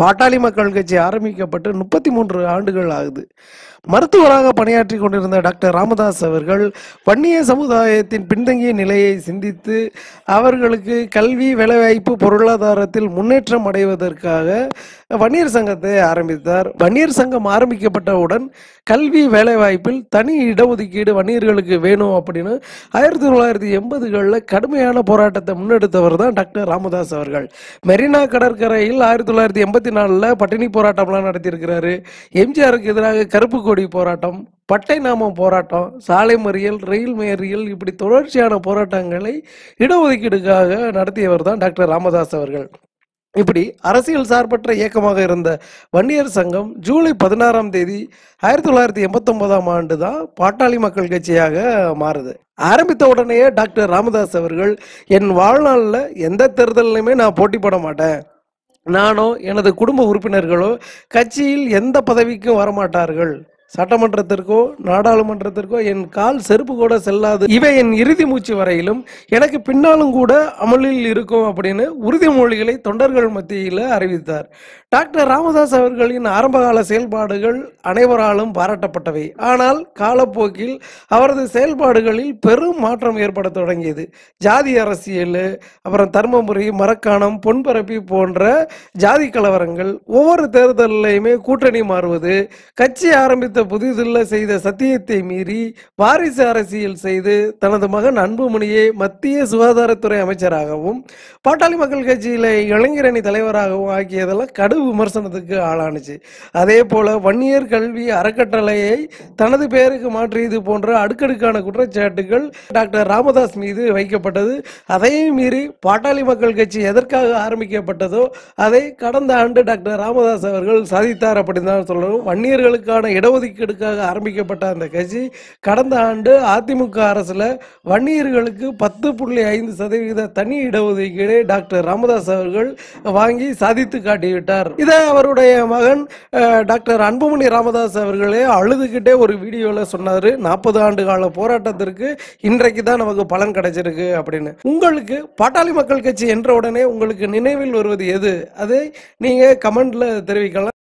பாட்டாளி மக்கள் கட்சி ஆரம்பிக்கப்பட்டு முப்பத்தி மூன்று ஆண்டுகள் ஆகுது மருத்துவராக பணியாற்றி கொண்டிருந்த டாக்டர் ராமதாஸ் அவர்கள் வன்னிய சமுதாயத்தின் பின்தங்கிய நிலையை சிந்தித்து அவர்களுக்கு கல்வி வேலைவாய்ப்பு பொருளாதாரத்தில் முன்னேற்றம் அடைவதற்காக வன்னியர் சங்கத்தை ஆரம்பித்தார் வன்னியர் சங்கம் ஆரம்பிக்கப்பட்டவுடன் கல்வி வேலைவாய்ப்பில் தனி இடஒதுக்கீடு வன்னியர்களுக்கு வேணும் அப்படின்னு ஆயிரத்தி தொள்ளாயிரத்தி எண்பதுகளில் கடுமையான போராட்டத்தை முன்னெடுத்தவர் தான் டாக்டர் ராமதாஸ் அவர்கள் மெரினா கடற்கரையில் ஆயிரத்தி தொள்ளாயிரத்தி எண்பது ஐம்பத்தி நாலில் பட்டினி போராட்டம்லாம் நடத்தியிருக்கிறாரு எம்ஜிஆருக்கு எதிராக கருப்பு கொடி போராட்டம் பட்டை நாமம் போராட்டம் சாலை மறியல் ரயில் மறியல் இப்படி தொடர்ச்சியான போராட்டங்களை இடஒதுக்கீடுக்காக நடத்தியவர் தான் டாக்டர் ராமதாஸ் அவர்கள் இப்படி அரசியல் சார்பற்ற இயக்கமாக இருந்த வன்னியர் சங்கம் ஜூலை பதினாறாம் தேதி ஆயிரத்தி தொள்ளாயிரத்தி எண்பத்தொன்பதாம் ஆண்டு தான் பாட்டாளி மக்கள் கட்சியாக மாறுது ஆரம்பித்த உடனே டாக்டர் ராமதாஸ் அவர்கள் என் வாழ்நாளில் எந்த தேர்தலையுமே நான் போட்டி போட மாட்டேன் நானோ எனது குடும்ப உறுப்பினர்களோ கட்சியில் எந்த பதவிக்கும் வரமாட்டார்கள் சட்டமன்றத்திற்கோ நாடாளுமன்றத்திற்கோ என் கால் செருப்பு கூட செல்லாது இவை என் இறுதி மூச்சு வரையிலும் எனக்கு பின்னாலும் கூட அமலில் இருக்கும் அப்படின்னு உறுதிமொழிகளை தொண்டர்கள் மத்தியில் அறிவித்தார் டாக்டர் ராமதாஸ் அவர்களின் ஆரம்பகால செயல்பாடுகள் அனைவராலும் பாராட்டப்பட்டவை ஆனால் காலப்போக்கில் அவரது செயல்பாடுகளில் பெரும் மாற்றம் ஏற்பட தொடங்கியது ஜாதி அரசியல் அப்புறம் தர்மபுரி மரக்காணம் பொன்பரப்பி போன்ற ஜாதி கலவரங்கள் ஒவ்வொரு தேர்தலையுமே கூட்டணி மாறுவது கட்சி ஆரம்பித்து கொடுத்த புதிதில்ல செய்த சத்தியத்தை மீறி வாரிசு அரசியல் செய்து தனது மகன் அன்புமணியை மத்திய சுகாதாரத்துறை அமைச்சராகவும் பாட்டாளி மக்கள் கட்சியில இளைஞரணி தலைவராகவும் ஆக்கியதெல்லாம் கடும் விமர்சனத்துக்கு ஆளானுச்சு அதே போல வன்னியர் கல்வி அறக்கட்டளையை தனது பெயருக்கு மாற்றியது போன்ற அடுக்கடுக்கான குற்றச்சாட்டுகள் டாக்டர் ராமதாஸ் மீது வைக்கப்பட்டது அதையும் மீறி பாட்டாளி மக்கள் கட்சி எதற்காக ஆரம்பிக்கப்பட்டதோ அதை கடந்த ஆண்டு டாக்டர் ராமதாஸ் அவர்கள் சாதித்தார் அப்படின்னு தான் சொல்லணும் வன்னியர்களுக்கான இடஒதுக்கீடு ஒதுக்கீடுக்காக ஆரம்பிக்கப்பட்ட அந்த கட்சி கடந்த ஆண்டு அதிமுக அரசில் வன்னியர்களுக்கு பத்து புள்ளி ஐந்து சதவீத தனி இடஒதுக்கீடு டாக்டர் ராமதாஸ் அவர்கள் வாங்கி சாதித்து காட்டிவிட்டார் இதை அவருடைய மகன் டாக்டர் அன்புமணி ராமதாஸ் அவர்களே அழுதுகிட்டே ஒரு வீடியோவில் சொன்னார் நாற்பது ஆண்டு கால போராட்டத்திற்கு இன்றைக்கு தான் நமக்கு பலன் கிடைச்சிருக்கு அப்படின்னு உங்களுக்கு பாட்டாளி மக்கள் கட்சி என்ற உடனே உங்களுக்கு நினைவில் வருவது எது அதை நீங்கள் கமெண்டில் தெரிவிக்கலாம்